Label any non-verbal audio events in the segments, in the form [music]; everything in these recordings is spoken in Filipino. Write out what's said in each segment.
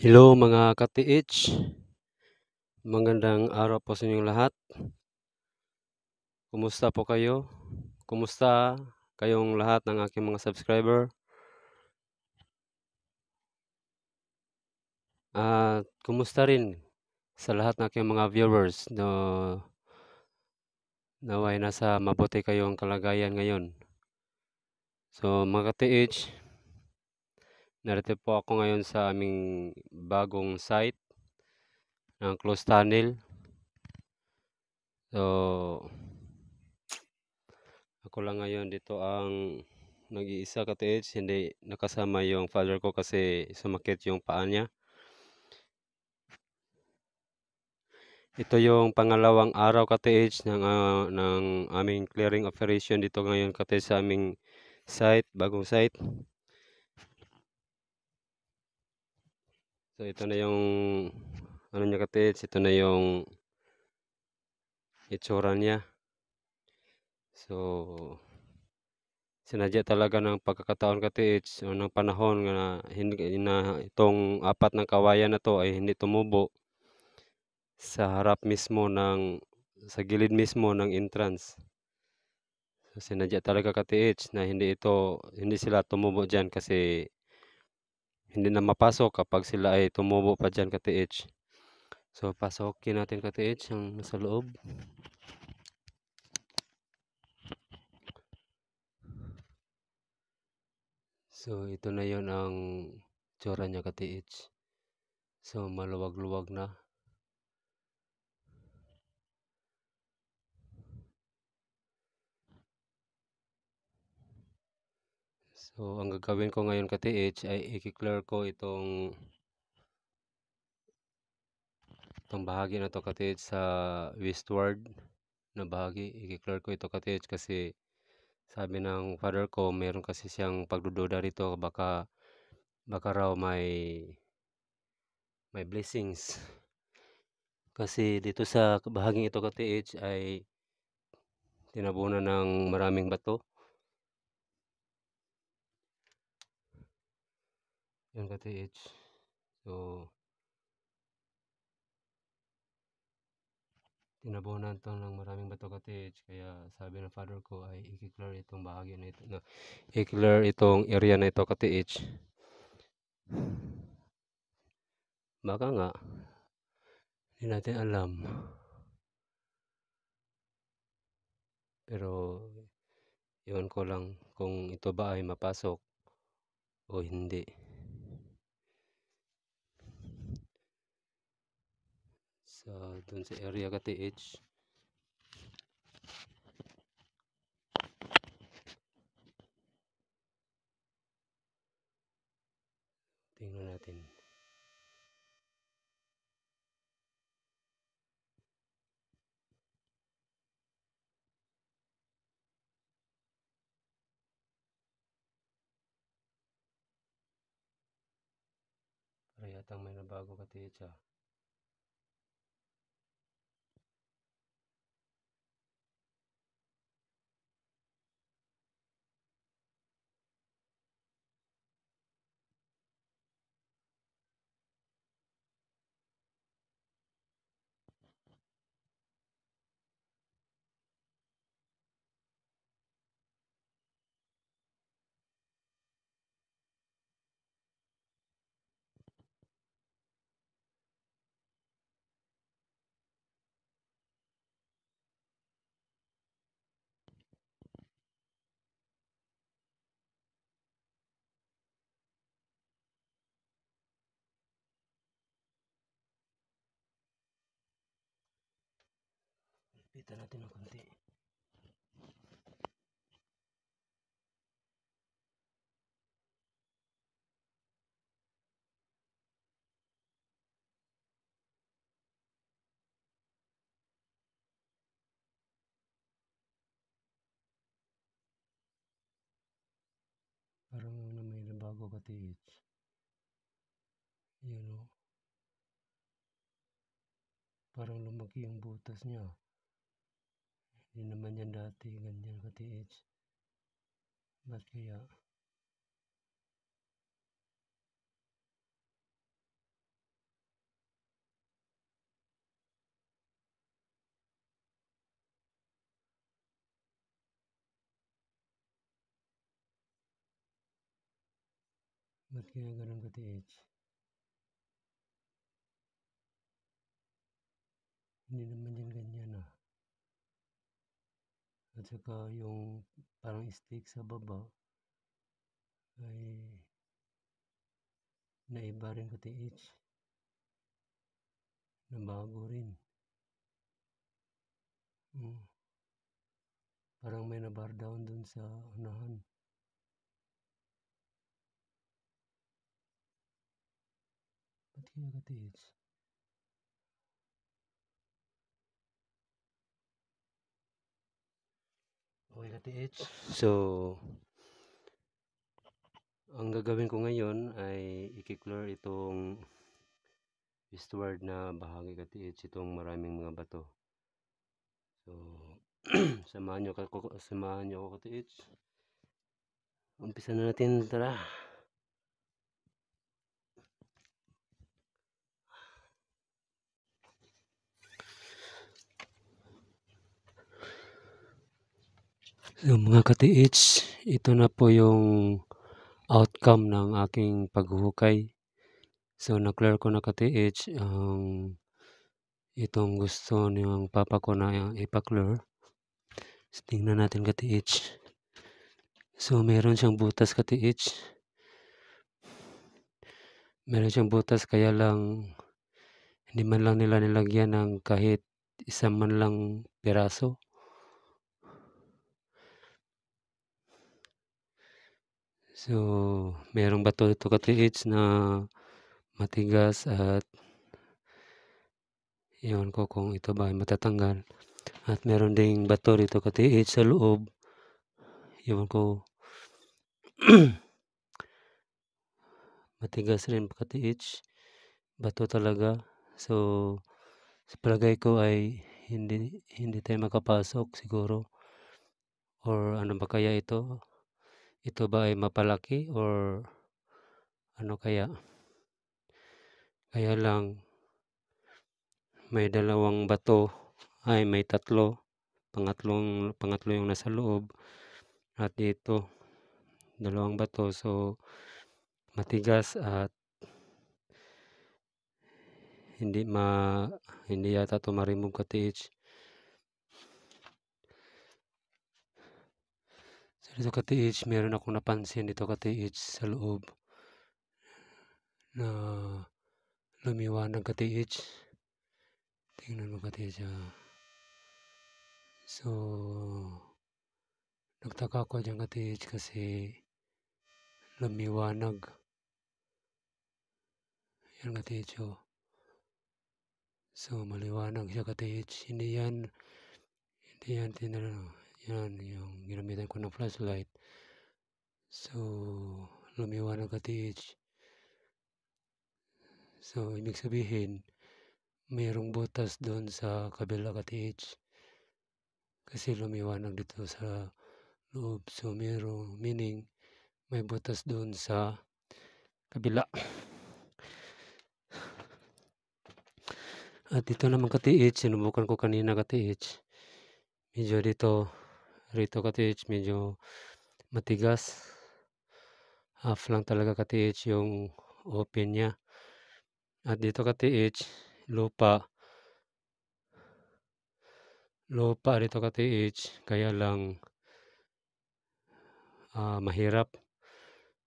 Hello mga ka-TH Magandang araw po sa inyong lahat Kumusta po kayo? Kumusta kayong lahat ng aking mga subscriber? At kumusta rin sa lahat ng aking mga viewers no, naway nasa mabuti kayong kalagayan ngayon So mga ka-TH Narito po ako ngayon sa aming bagong site ng closed tunnel. So, ako lang ngayon dito ang nag-iisa ka Hindi nakasama yung father ko kasi sumakit yung paa niya. Ito yung pangalawang araw ka ng, uh, ng aming clearing operation dito ngayon ka sa aming site, bagong site. So ito na yung ano niya katits, ito na yung itsura niya. So sinadya talaga ng pagkakataon katits o ano, ng panahon na, hindi, na itong apat ng kawayan na to ay hindi tumubo sa harap mismo ng sa gilid mismo ng entrance. So, sinadya talaga ka na hindi ito hindi sila tumubo diyan kasi hindi na mapasok kapag sila ay tumubo pa dyan ka TH. So, pasokin natin ka TH ang nasa loob. So, ito na yon ang tsura niya ka TH. So, maluwag-luwag na. So, ang gagawin ko ngayon ka-TH ay i-clear ko itong itong bahagi na to ka-TH sa westward na bahagi. I-clear ko ito ka-TH kasi sabi ng father ko, meron kasi siyang pagdududa rito baka baka raw may may blessings. Kasi dito sa bahaging ito ka-TH ay tinabunan ng maraming bato yun ka TH so tinabunan to ng maraming bato ka TH kaya sabi ng father ko ay i-clear itong bahagi na ito no, i-clear itong area na ito ka TH baka nga hindi natin alam pero iwan ko lang kung ito ba ay mapasok o hindi sa dun sa area ka TH tingnan natin Para yata may nabago ka TH ah. Lapitan natin ng konti. Parang na may nabago ka TH. Yun o. Oh. Parang lumaki yung butas niya. Ini naman yan dati, ganyan ka TH. Mas kaya? Mas kaya ganun ka TH? Hindi naman yan ganyan ah. at saka yung parang stick sa baba ay naiba rin ko TH na bago rin hmm. parang may nabar down dun sa unahan ba't kaya ka TH TH. So, ang gagawin ko ngayon ay i-clear itong eastward na bahagi ka TH itong maraming mga bato. So, [clears throat] samahan nyo, ka, samahan nyo ako ka TH. Umpisa na natin, tara. Yung mga katiits, ito na po yung outcome ng aking paghuhukay. So, na-clear ko na katiits ang um, itong gusto ng papa ko na ipa-clear. So, tingnan natin katiits. So, meron siyang butas katiits. Meron siyang butas kaya lang hindi man lang nila nilagyan ng kahit isang man lang piraso. So, merong bato ito ka-TH na matigas at iyon ko kung ito ba ay matatanggal. At meron ding bato dito ka-TH sa loob. Iwan ko. [clears throat] matigas rin ka-TH. Bato talaga. So, sa palagay ko ay hindi hindi tayo makapasok siguro or ano ba kaya ito ito ba ay mapalaki or ano kaya? Kaya lang may dalawang bato ay may tatlo pangatlong pangatlo yung nasa loob at dito dalawang bato so matigas at hindi ma hindi yata to ma-remove ka TH Ito ka TH, meron akong napansin dito ka TH sa loob na lumiwanag ka TH. Tingnan mo ka TH. Ah. So, nagtaka ko dyan ka TH kasi lumiwanag. Yan ka TH oh. So, maliwanag siya ka TH. Hindi yan, hindi yan tinanong. Yan, yung ginamitan ko ng flashlight. So, lumiwanag at TH. So, ibig sabihin, mayroong butas doon sa kabila ka TH. Kasi lumiwanag dito sa loob. So, mayroong meaning, may butas doon sa kabila. At dito naman ka TH, sinubukan ko kanina ka TH. Medyo dito, rito ka TH medyo matigas half lang talaga ka TH yung open niya at dito ka TH lupa lupa rito ka TH kaya lang uh, mahirap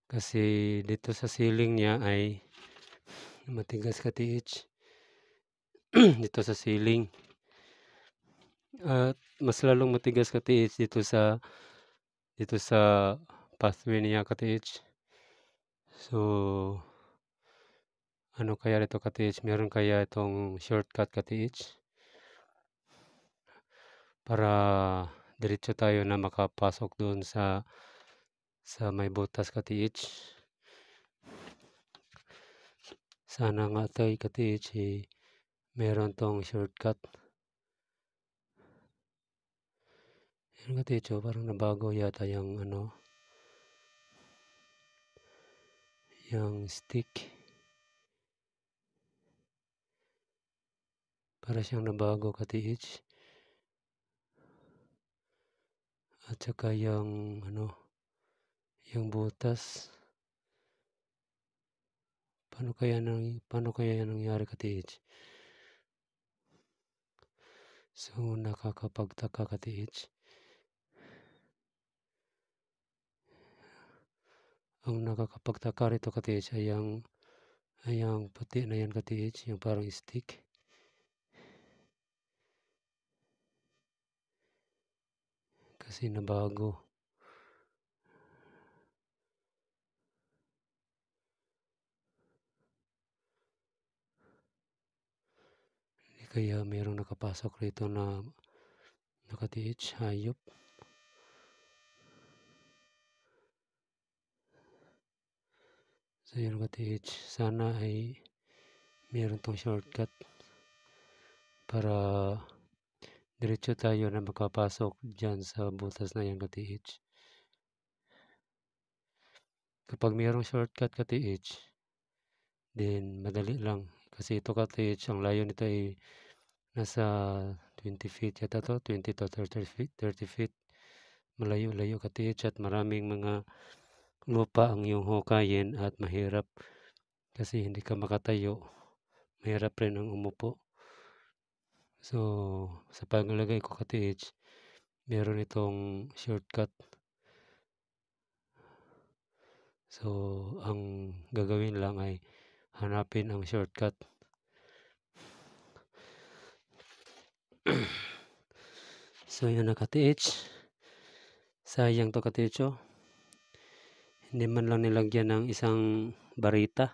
kasi dito sa ceiling niya ay matigas ka TH [clears throat] dito sa ceiling at mas lalong matigas ka TH dito sa dito sa pathway niya ka TH. So ano kaya dito ka TH? Meron kaya itong shortcut ka TH? Para diretso tayo na makapasok doon sa sa may butas ka TH. Sana nga tayo ka TH eh, meron tong shortcut. Yun ano nga techo? parang nabago yata yung ano, yung stick. Para siyang nabago ka TH. At saka yung ano, yung butas. Paano kaya nang paano kaya nangyari ka TH? So nakakapagtaka ka TH. ang nakakapagtaka rito katiis ay ang ay ang pati na yan katiis yung parang stick kasi nabago hindi kaya mayroong nakapasok rito na nakatiis hayop sa Elga.th sana ay meron tong shortcut para diretso tayo na makapasok dyan sa butas na yan ka Kapag mayroong shortcut ka then madali lang. Kasi ito ka ang layo nito ay nasa 20 feet yata to, 20 to 30 feet. 30 feet. Malayo-layo ka at maraming mga lupa ang iyong hukayin at mahirap kasi hindi ka makatayo. Mahirap rin ang umupo. So, sa paglalagay ko ka meron itong shortcut. So, ang gagawin lang ay hanapin ang shortcut. [clears throat] so, yun na ka Sayang to ka oh hindi man lang nilagyan ng isang barita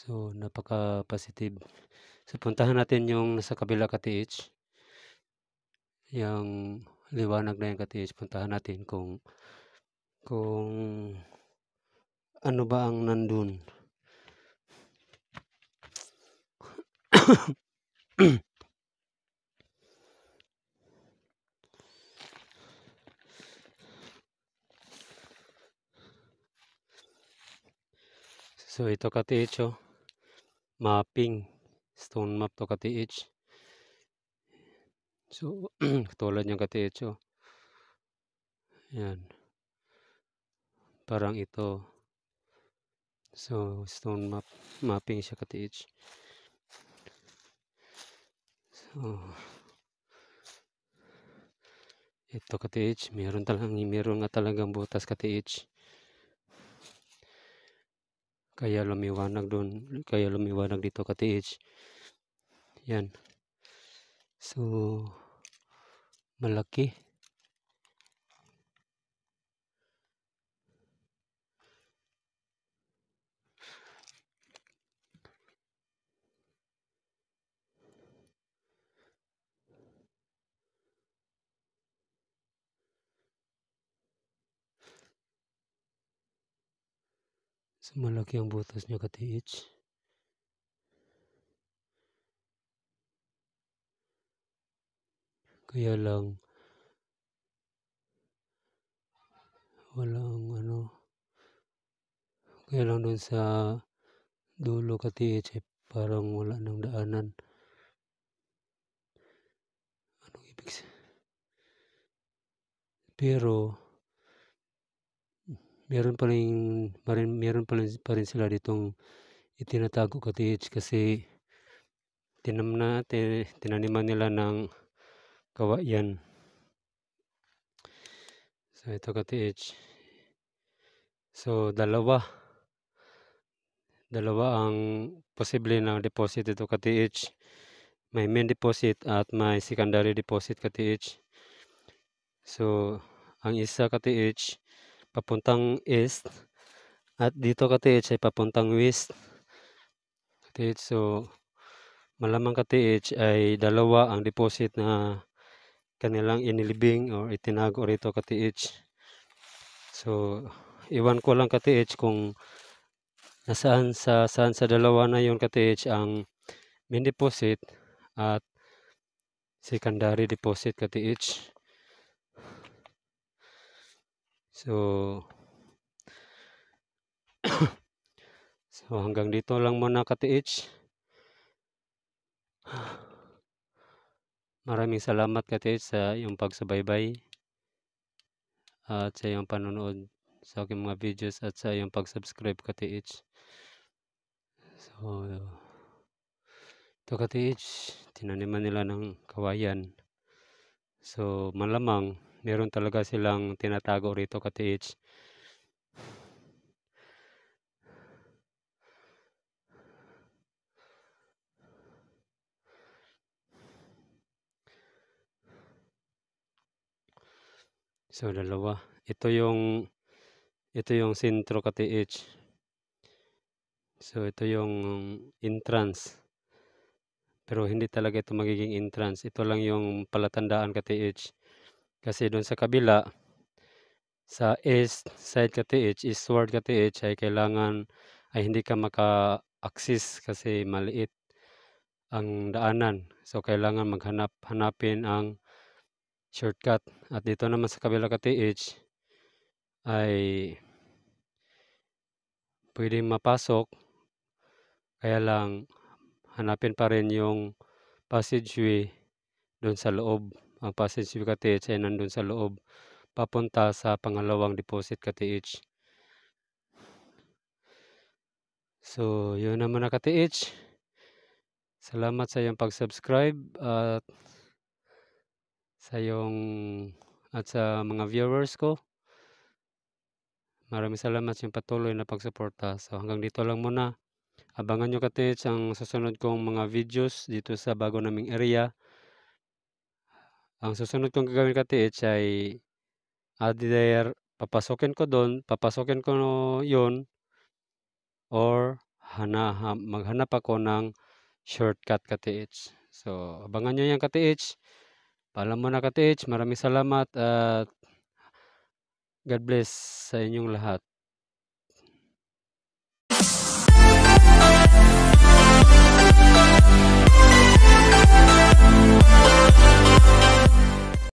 So, napaka-positive. So, puntahan natin yung nasa kabila ka TH. Yung liwanag na yung ka TH. Puntahan natin kung kung ano ba ang nandun. so ito ka TH oh. mapping stone map to [clears throat] ka TH so katulad niya ka TH oh. yan parang ito so stone map mapping siya ka TH Oh. [sighs] Ito ka TH, meron talagang meron nga talagang butas ka Kaya lumiwanag doon, kaya lumiwanag dito ka Yan. So malaki. sama lagi yang putusnya ke TH kaya lang walang ano kaya lang dun sa dulo ka TH eh, parang wala nang daanan anong ibig sabihin pero meron pa rin, meron pa rin, pa rin sila ditong itinatago ka TH kasi tinam na, tin, tinaniman nila ng kawa yan. So ito ka TH. So dalawa. Dalawa ang posible na deposit ito ka TH. May main deposit at may secondary deposit ka TH. So ang isa ka TH papuntang east at dito ka TH ay papuntang west TH so malamang ka TH ay dalawa ang deposit na kanilang inilibing or itinago rito ka TH so iwan ko lang ka TH kung nasaan sa saan sa dalawa na yon ka TH ang main deposit at secondary deposit ka TH So, [coughs] so hanggang dito lang muna ka-TH. [sighs] Maraming salamat ka-TH sa iyong pagsubaybay at sa iyong panonood sa aking mga videos at sa iyong pag-subscribe ka-TH. So, ito ka-TH, tinaniman nila ng kawayan. So, malamang meron talaga silang tinatago rito ka TH. So dalawa. Ito yung ito yung sentro ka TH. So ito yung um, entrance. Pero hindi talaga ito magiging entrance. Ito lang yung palatandaan ka TH. Kasi doon sa kabila, sa S side ka TH, is sword ka TH ay kailangan ay hindi ka maka-axis kasi maliit ang daanan. So kailangan maghanap hanapin ang shortcut. At dito naman sa kabila ka TH ay pwede mapasok kaya lang hanapin pa rin yung passageway doon sa loob ang positive ka TH ay nandun sa loob papunta sa pangalawang deposit ka So, yun naman na ka TH. Salamat sa iyong pag-subscribe at sa iyong at sa mga viewers ko. Maraming salamat sa iyong patuloy na pagsuporta. So, hanggang dito lang muna. Abangan nyo ka TH ang susunod kong mga videos dito sa bago naming area. Ang susunod kong gagawin ka TH ay adder papasukin ko doon, papasukin ko yon or hana, maghanap ako ng shortcut ka TH. So, abangan nyo yan ka TH. Paalam mo na ka TH. Maraming salamat at God bless sa inyong lahat. Thank you. Thank you.